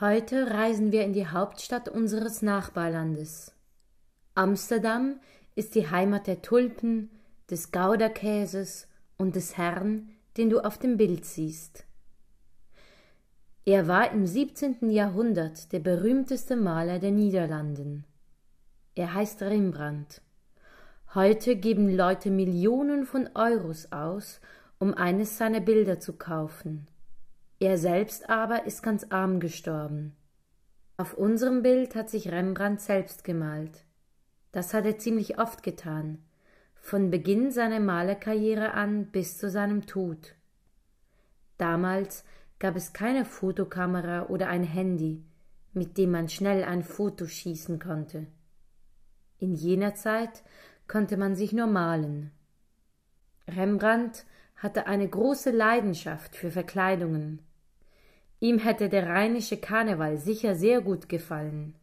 Heute reisen wir in die Hauptstadt unseres Nachbarlandes. Amsterdam ist die Heimat der Tulpen, des Gouderkäses und des Herrn, den du auf dem Bild siehst. Er war im 17. Jahrhundert der berühmteste Maler der Niederlanden. Er heißt Rembrandt. Heute geben Leute Millionen von Euros aus, um eines seiner Bilder zu kaufen. Er selbst aber ist ganz arm gestorben. Auf unserem Bild hat sich Rembrandt selbst gemalt. Das hat er ziemlich oft getan, von Beginn seiner Malerkarriere an bis zu seinem Tod. Damals gab es keine Fotokamera oder ein Handy, mit dem man schnell ein Foto schießen konnte. In jener Zeit konnte man sich nur malen. Rembrandt hatte eine große Leidenschaft für Verkleidungen. Ihm hätte der rheinische Karneval sicher sehr gut gefallen.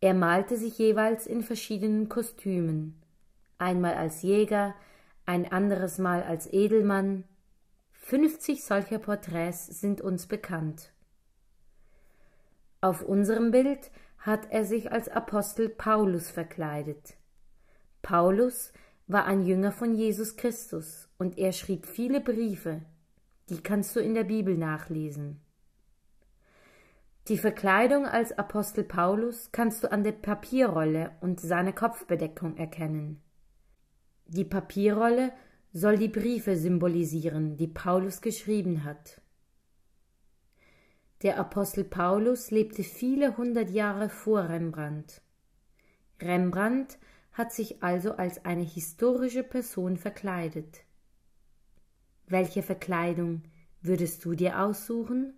Er malte sich jeweils in verschiedenen Kostümen, einmal als Jäger, ein anderes Mal als Edelmann. Fünfzig solcher Porträts sind uns bekannt. Auf unserem Bild hat er sich als Apostel Paulus verkleidet. Paulus war ein Jünger von Jesus Christus und er schrieb viele Briefe, die kannst du in der Bibel nachlesen. Die Verkleidung als Apostel Paulus kannst du an der Papierrolle und seiner Kopfbedeckung erkennen. Die Papierrolle soll die Briefe symbolisieren, die Paulus geschrieben hat. Der Apostel Paulus lebte viele hundert Jahre vor Rembrandt. Rembrandt hat sich also als eine historische Person verkleidet. Welche Verkleidung würdest du dir aussuchen?